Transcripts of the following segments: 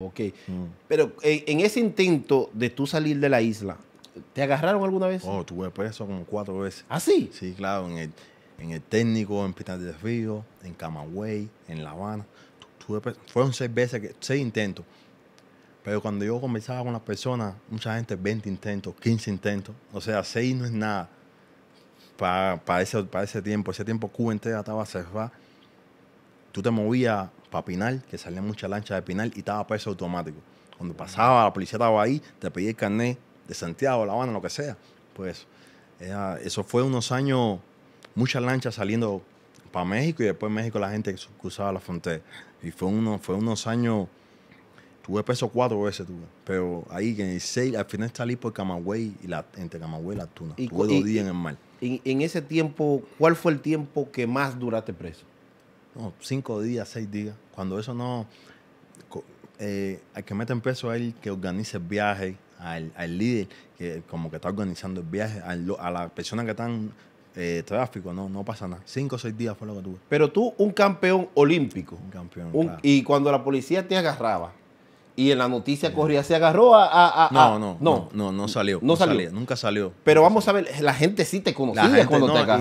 Ok. Mm. Pero eh, en ese intento de tú salir de la isla, ¿te agarraron alguna vez? Oh, tuve preso como cuatro veces. ¿Ah, sí? Sí, claro, en el, técnico, en Pinal de Río, en Camagüey, en La Habana. Tuve Fueron seis veces, que, seis intentos. Pero cuando yo conversaba con las personas, mucha gente 20 intentos, 15 intentos. O sea, seis no es nada para, para ese tiempo. Ese tiempo Cuba entera estaba cerrada tú te movías para Pinal, que salía muchas lanchas de Pinal y estaba preso automático. Cuando pasaba, la policía estaba ahí, te pedía el carnet de Santiago, La Habana, lo que sea. Pues eso fue unos años, muchas lanchas saliendo para México y después México la gente cruzaba la frontera. Y fue, uno, fue unos años, tuve preso cuatro veces, Pero ahí en el 6, al final salí por Camagüey y entre Camagüey y la Tuna. Y, tuve dos días en el mar. en ese tiempo, ¿cuál fue el tiempo que más duraste preso? no, cinco días, seis días. Cuando eso no, Hay eh, que mete en peso a él que organice el viaje, al, líder que como que está organizando el viaje, a la persona que están en eh, tráfico, no, no pasa nada. Cinco o seis días fue lo que tuve. Pero tú, un campeón olímpico. Un campeón, Y cuando la policía te agarraba, y en la noticia corría, se agarró a... no, no, no, no, no, salió. No, salió. nunca salió. Pero vamos a ver, la gente sí te conocía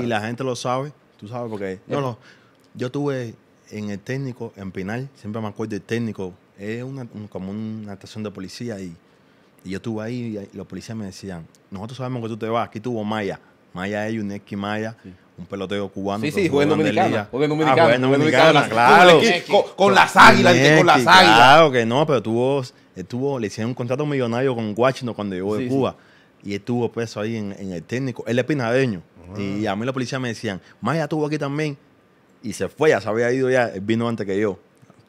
Y la gente lo sabe, tú sabes, por qué. No, eh. no, yo tuve en el técnico, en Pinal, siempre me acuerdo del técnico, es una, como una estación de policía y, y yo estuve ahí y los policías me decían, nosotros sabemos que tú te vas, aquí tuvo Maya, Maya es un ex Maya, un peloteo cubano. Sí, sí, en dominicana. jugué ah, dominicana. dominicana, claro. Con, las águilas, con las águilas. Claro que no, pero tuvo, estuvo, le hicieron un contrato millonario con Guachino cuando llegó de Cuba. Y estuvo preso ahí en, el técnico. Él es pinadeño. Ah. Y a mí los policías me decían, Maya tuvo aquí también y se fue, ya se había ido ya, vino antes que yo.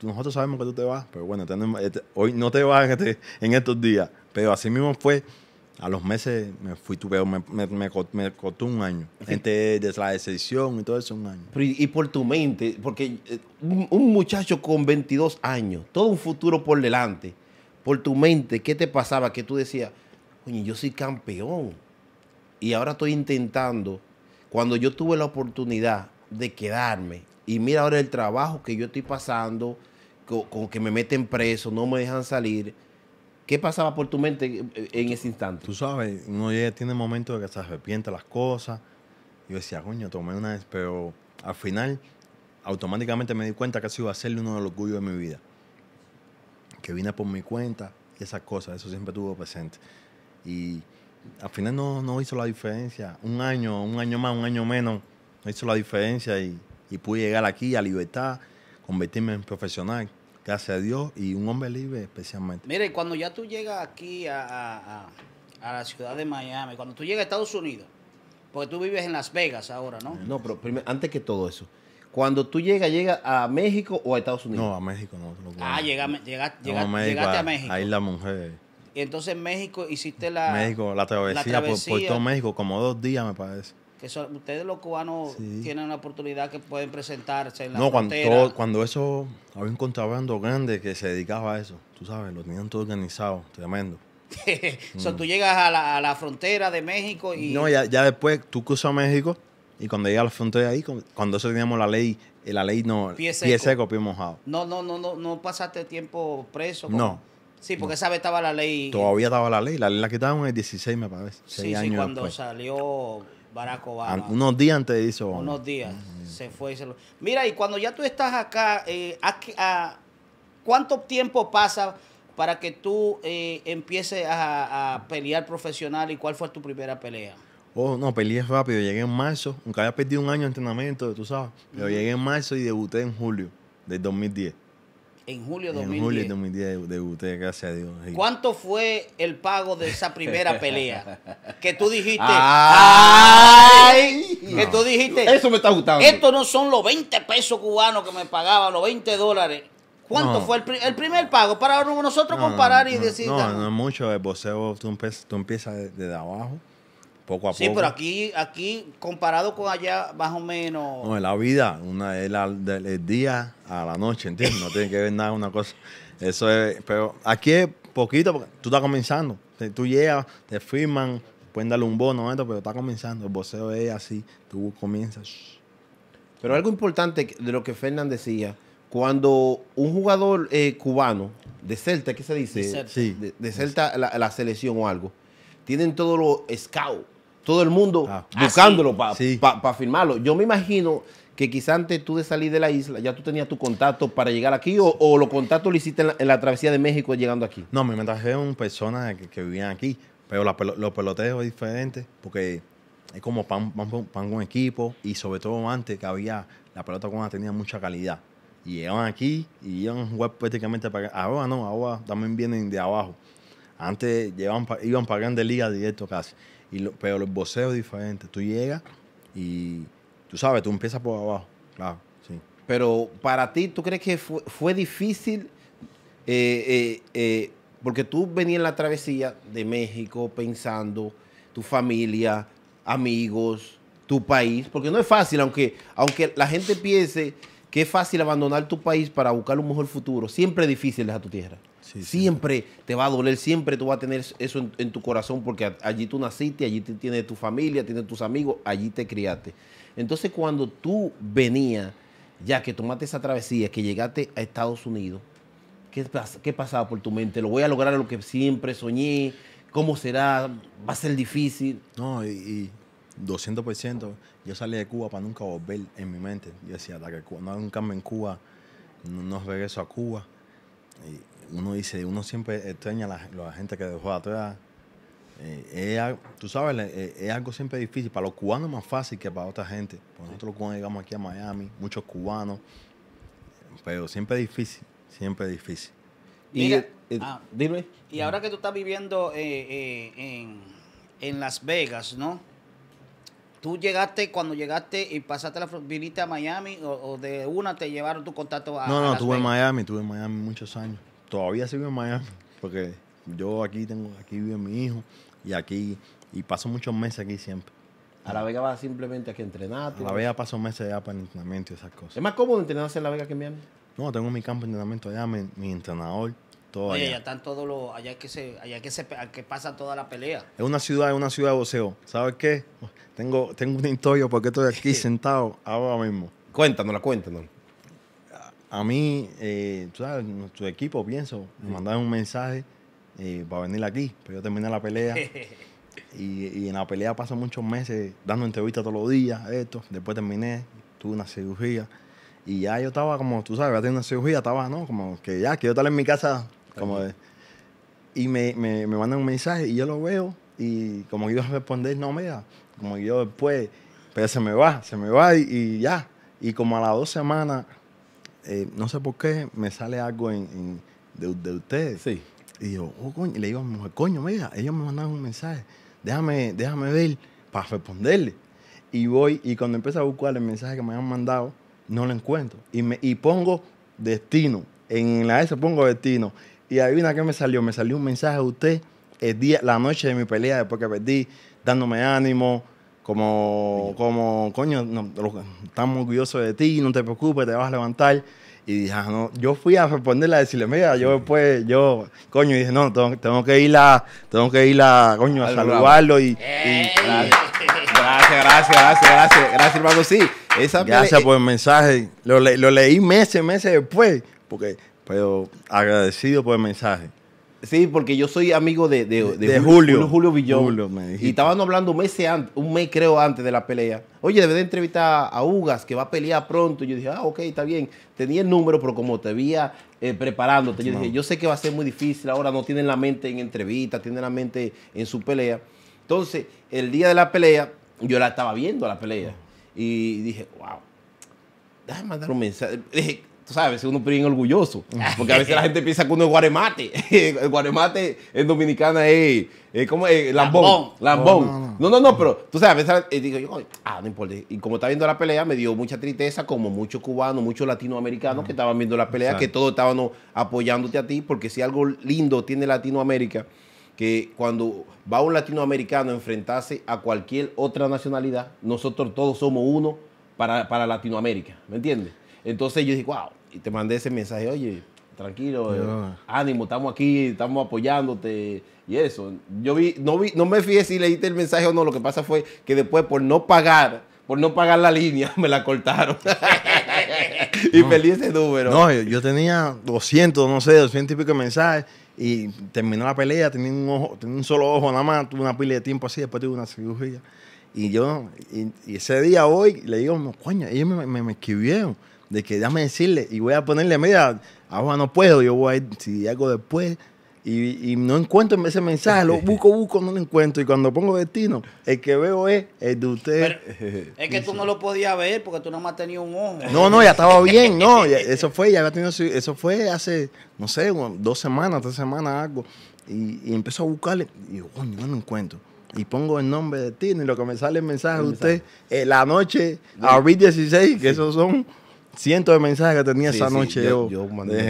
Nosotros sabemos que tú te vas, pero bueno, este, hoy no te vas este, en estos días. Pero así mismo fue, a los meses me fui tuve me, me, un año. Entre de la decepción y todo eso, un año. y, por tu mente, porque eh, un, muchacho con 22 años, todo un futuro por delante, por tu mente, ¿qué te pasaba? Que tú decías, coño, yo soy campeón. Y ahora estoy intentando, cuando yo tuve la oportunidad de quedarme. Y mira ahora el trabajo que yo estoy pasando, con, que me meten preso, no me dejan salir. ¿Qué pasaba por tu mente eh, en ese instante? Tú sabes, uno ya tiene momentos de que se arrepiente las cosas. Yo decía, coño, tomé una vez, pero al final automáticamente me di cuenta que eso iba a ser uno de los orgullos de mi vida. Que vine por mi cuenta y esas cosas, eso siempre estuvo presente. Y al final no hizo la diferencia. Un año, un año más, un año menos, hizo la diferencia y, pude llegar aquí a libertad, convertirme en profesional, gracias a Dios, y un hombre libre especialmente. Mire, cuando ya tú llegas aquí a, la ciudad de Miami, cuando tú llegas a Estados Unidos, porque tú vives en Las Vegas ahora, ¿no? No, pero antes que todo eso, cuando tú llegas, ¿llegas a México o a Estados Unidos? No, a México no. ah, llega llega, llegaste a, México. ahí la Mujer. Y entonces en México hiciste la... México, la travesía, por, todo México, como dos días me parece que ustedes los cubanos tienen la oportunidad que pueden presentarse en la No, cuando, cuando eso, había un contrabando grande que se dedicaba a eso, tú sabes, lo tenían todo organizado, tremendo. Mm. tú llegas a la, frontera de México y... No, ya, después tú cruzas a México y cuando llegas a la frontera ahí, cuando eso teníamos la ley, eh, la ley no... Pie seco, pie, mojado. No, no, no, no, no pasaste tiempo preso. No. Sí, porque esa vez estaba la ley... Todavía estaba la ley, la ley la quitaron en el 16 me parece. Sí, sí, cuando salió unos días antes de eso. Unos días. Se fue se Mira, y cuando ya tú estás acá, eh, a, ¿cuánto tiempo pasa para que tú eh, empieces a, pelear profesional y cuál fue tu primera pelea? Oh, no, peleé rápido. Llegué en marzo, nunca había perdido un año de entrenamiento, tú sabes. Pero llegué en marzo y debuté en julio del 2010 en julio de 2010. julio de 2010 debuté, gracias a Dios. ¿Cuánto fue el pago de esa primera pelea? que tú dijiste, ¡ay! Que tú dijiste, Eso me está gustando. Estos no son los 20 pesos cubanos que me pagaban, los 20 dólares. ¿Cuánto fue el, primer pago? Para nosotros comparar y decir. No, no, es mucho. El boxeo tú, empiezas, tú empiezas desde abajo poco a sí, poco. Sí, pero aquí, aquí comparado con allá, más o menos. No, es la vida, una, es del día a la noche, ¿entiendes? No tiene que ver nada una cosa. Eso es, pero aquí es poquito, porque tú estás comenzando. Tú llegas, te firman, pueden darle un bono, pero está comenzando. El boceo es así, tú comienzas. Pero algo importante de lo que Fernán decía, cuando un jugador eh, cubano de Celta, ¿qué se dice? De Celta, sí. de, la, la, selección o algo, tienen todos los scouts todo el mundo ah, buscándolo para firmarlo. Yo me imagino que quizás antes tú de salir de la isla, ya tú tenías tu contacto para llegar aquí o, los contactos lo hiciste en la, travesía de México llegando aquí. No, me trajeron personas que, vivían aquí, pero los peloteos diferentes porque es como para un con equipo y sobre todo antes que había, la pelota cubana tenía mucha calidad. Y iban aquí y iban a jugar prácticamente para Ahora no, ahora también vienen de abajo. Antes iban para grandes ligas directo casi. Y lo, pero los boceos diferentes. Tú llegas y tú sabes, tú empiezas por abajo. Claro, sí. Pero para ti, ¿tú crees que fue, difícil? Eh, eh, eh, porque tú venías en la travesía de México pensando tu familia, amigos, tu país. Porque no es fácil, aunque, aunque la gente piense que es fácil abandonar tu país para buscar un mejor futuro. Siempre es difícil dejar tu tierra siempre te va a doler, siempre tú vas a tener eso en, tu corazón porque allí tú naciste, allí te, tienes tu familia, tienes tus amigos, allí te criaste. Entonces cuando tú venías, ya que tomaste esa travesía, que llegaste a Estados Unidos, ¿qué, qué pasaba por tu mente? ¿Lo voy a lograr lo que siempre soñé? ¿Cómo será? ¿Va a ser difícil? No, y, y 200%. Yo salí de Cuba para nunca volver en mi mente. Yo decía, hasta que Cuba, no en Cuba, no, regreso a Cuba. Y, uno dice, uno siempre extraña a la, gente que dejó atrás. Eh, tú sabes, eh, es, algo siempre difícil. Para los cubanos es más fácil que para otra gente. nosotros los cubanos llegamos aquí a Miami, muchos cubanos, pero siempre es difícil, siempre es difícil. y, eh, ah, y ahora que tú estás viviendo en, Las Vegas, ¿no? Tú llegaste, cuando llegaste y pasaste la viniste a Miami o, de una te llevaron tu contacto a No, no, estuve en Miami, estuve en Miami muchos años todavía sigo en Miami, porque yo aquí tengo, aquí vive mi hijo y aquí, y paso muchos meses aquí siempre. A La Vega vas simplemente aquí a entrenar. A La Vega paso meses allá para entrenamiento y esas cosas. ¿Es más cómodo entrenarse en La Vega que en Miami? No, tengo mi campo de entrenamiento allá, mi, entrenador, todo Oye, allá. están todos los, allá que se, allá que se, que pasa toda la pelea. Es una ciudad, es una ciudad de boxeo. ¿Sabes qué? Tengo, tengo un historia porque estoy aquí sentado ahora mismo. la cuéntanos a mí, eh, tú sabes, nuestro equipo, pienso, me mandaron un mensaje para eh, venir aquí, pero pues yo terminé la pelea. y, en la pelea paso muchos meses dando entrevistas todos los días, esto. Después terminé, tuve una cirugía. Y ya yo estaba como, tú sabes, tenía una cirugía, estaba, ¿no? Como que ya, que yo estaba en mi casa. como Y me, me, mandan un mensaje y yo lo veo. Y como yo responder, no, da como yo después, pero se me va, se me va y ya. Y como a las dos semanas eh, no sé por qué, me sale algo de, ustedes. Sí. Y yo, oh, coño, y le digo a mi mujer, coño, mira, ellos me mandaron un mensaje, déjame, déjame ver para responderle. Y voy, y cuando empiezo a buscar el mensaje que me han mandado, no lo encuentro. Y, me, pongo destino. En la S pongo destino. Y ahí una que me salió. Me salió un mensaje de usted el día, la noche de mi pelea, después que perdí, dándome ánimo, como, como coño, estamos orgullosos de ti, no te preocupes, te vas a levantar. Y dije, ah, no, yo fui a responderle a decirle, mira, yo después, pues, yo, coño, y dije, no, tengo, que ir a, tengo que ir a, coño, a saludarlo y, y, gracias, gracias, gracias, gracias, gracias, hermano, sí. gracias eh, por el mensaje. Lo, lo leí meses, meses después, porque, pero agradecido por el mensaje. Sí, porque yo soy amigo de, Julio. Julio, Villón. y estaban hablando un mes, antes, un mes creo antes de la pelea. Oye, debe de entrevistar a Ugas, que va a pelear pronto. Y yo dije, ah, ok, está bien. Tenía el número, pero como te veía eh, preparándote, yo dije, yo sé que va a ser muy difícil. Ahora no tienen la mente en entrevistas, tienen la mente en su pelea. Entonces, el día de la pelea, yo la estaba viendo a la pelea. Y dije, wow, déjame mandar un mensaje tú sabes, uno bien orgulloso. Ah. Porque a veces la gente piensa que uno es guaremate. El guaremate en Dominicana es, como es, lambón. Lambón. No, no, no. pero tú sabes, a veces digo yo, ah, no importa. Y como estaba viendo la pelea, me dio mucha tristeza, como muchos cubanos, muchos latinoamericanos que estaban viendo la pelea, que todos estaban apoyándote a ti, porque si algo lindo tiene Latinoamérica que cuando va un latinoamericano a enfrentarse a cualquier otra nacionalidad, nosotros todos somos uno para, para Latinoamérica, ¿me entiendes? Entonces yo dije, wow, y te mandé ese mensaje, oye, tranquilo, eh, ánimo, estamos aquí, estamos apoyándote y eso. Yo vi, no vi, no me fijé si leíste el mensaje o no, lo que pasa fue que después por no pagar, por no pagar la línea, me la cortaron. y perdí ese número. No, yo, tenía 200, no sé, 200 y mensajes y terminó la pelea, tenía un ojo, un solo ojo nada más, tuve una pila de tiempo así, después tuve una cirugía. Y yo, y, ese día hoy, le digo, no, coño, ellos me, me escribieron de que déjame decirle y voy a ponerle, mira, ahora no puedo, yo voy a ir, si hago después. Y, no encuentro ese mensaje, lo busco, busco, no lo encuentro. Y cuando pongo destino, el que veo es el de usted. es que tú no lo podías ver porque tú más tenías un ojo. No, no, ya estaba bien, no. eso fue, ya había tenido, eso fue hace, no sé, dos semanas, tres semanas, algo. Y, empezó a buscarle, y yo, no lo encuentro. Y pongo el nombre de destino y lo que me sale el mensaje de usted, eh, la noche, abril 16, que esos son cientos de mensajes que tenía esa noche. yo, yo mandé.